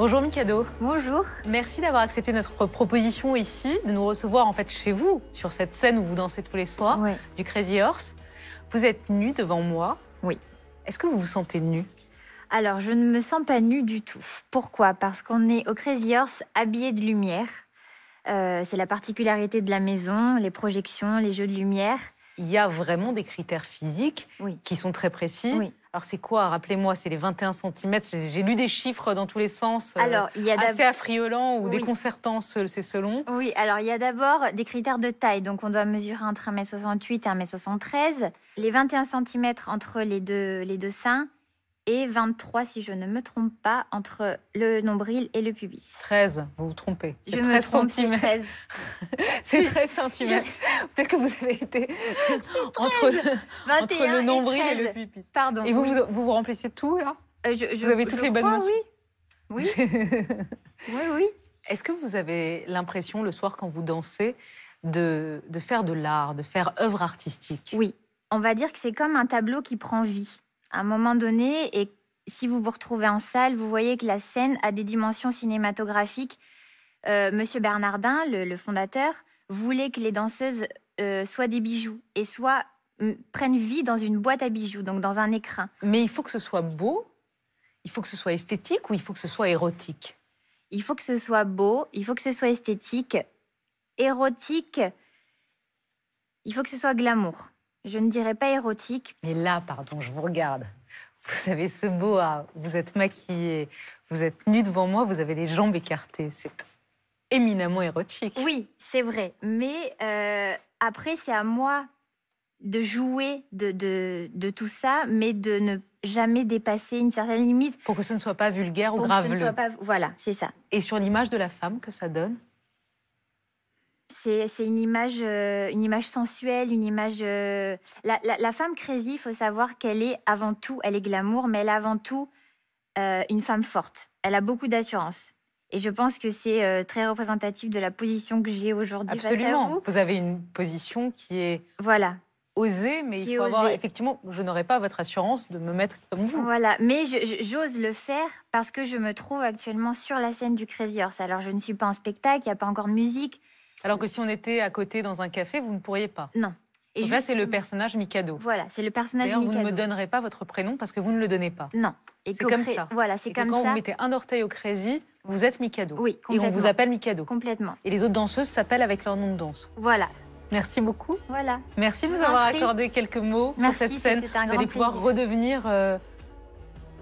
Bonjour Mikado. Bonjour. Merci d'avoir accepté notre proposition ici, de nous recevoir en fait chez vous, sur cette scène où vous dansez tous les soirs, du Crazy Horse. Vous êtes nu devant moi. Oui. Est-ce que vous vous sentez nu Alors, je ne me sens pas nu du tout. Pourquoi Parce qu'on est au Crazy Horse habillé de lumière. Euh, c'est la particularité de la maison, les projections, les jeux de lumière il y a vraiment des critères physiques qui sont très précis. Alors c'est quoi Rappelez-moi, c'est les 21 cm. J'ai lu des chiffres dans tous les sens, euh, alors, il y a assez affriolants ou déconcertants, c'est selon. Oui, alors il y a d'abord des critères de taille. Donc on doit mesurer entre 1m68 et 1m73. Les 21 cm entre les deux, les deux seins et 23, si je ne me trompe pas, entre le nombril et le pubis. 13, vous vous trompez. Je me trompe, c'est 13. c'est 13 centimètres. Peut-être que vous avez été entre, le, nombril et, le pubis. Pardon. Et vous, vous, vous, vous, remplissez tout, là euh, je, Vous avez toutes les bonnes notes. Oui. Oui, oui. oui. Est-ce que vous avez l'impression, le soir, quand vous dansez, de, de faire de l'art, de faire œuvre artistique Oui. On va dire que c'est comme un tableau qui prend vie à un moment donné. Et si vous vous retrouvez en salle, vous voyez que la scène a des dimensions cinématographiques. Euh, Monsieur Bernardin, le, fondateur, voulait que les danseuses euh, soient des bijoux et soient prennent vie dans une boîte à bijoux, donc dans un écrin. Mais il faut que ce soit beau, il faut que ce soit esthétique ou il faut que ce soit érotique Il faut que ce soit beau, il faut que ce soit esthétique, érotique, il faut que ce soit glamour. Je ne dirais pas érotique. Mais là, pardon, je vous regarde. Vous avez ce beau, hein. vous êtes maquillée, vous êtes nu devant moi, vous avez les jambes écartées. C'est éminemment érotique. Oui, c'est vrai. Mais euh, après, c'est à moi de jouer de, tout ça, mais de ne jamais dépasser une certaine limite. Pour que ce ne soit pas vulgaire ou graveleux. Voilà, c'est ça. Et sur l'image de la femme que ça donne c'est une image, euh, une image sensuelle, une image. Euh, la, femme crazy, il faut savoir qu'elle est avant tout, elle est glamour, mais elle est avant tout euh, une femme forte. Elle a beaucoup d'assurance. Et je pense que c'est très représentatif de la position que j'ai aujourd'hui face à vous. Vous avez une position qui est. Voilà. Osée, mais il faut avoir. Effectivement, je n'aurais pas votre assurance de me mettre comme vous. Voilà, mais j'ose le faire parce que je me trouve actuellement sur la scène du Crazy Horse. Alors, je ne suis pas en spectacle, il n'y a pas encore de musique alors que si on était à côté dans un café, vous ne pourriez pas. Non. Et c'est le personnage Mikado. Voilà, c'est le personnage Mikado. vous ne me donnerez pas votre prénom parce que vous ne le donnez pas. Non. C'est comme ça. Voilà, c'est comme quand ça. Quand vous mettez un orteil au Crazy, vous êtes Mikado. Oui, Et on vous appelle Mikado. Complètement. Et les autres danseuses s'appellent avec leur nom de danse. Voilà. Merci beaucoup. Voilà. Merci de nous avoir accordé quelques mots sur cette scène. Un vous allez pouvoir redevenir. Euh,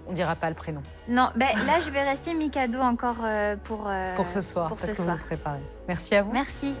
on dira pas le prénom. Non, ben, là, je vais rester Mikado encore euh, pour, euh, pour ce soir, pour parce ce que soir. vous préparez. Merci à vous. Merci.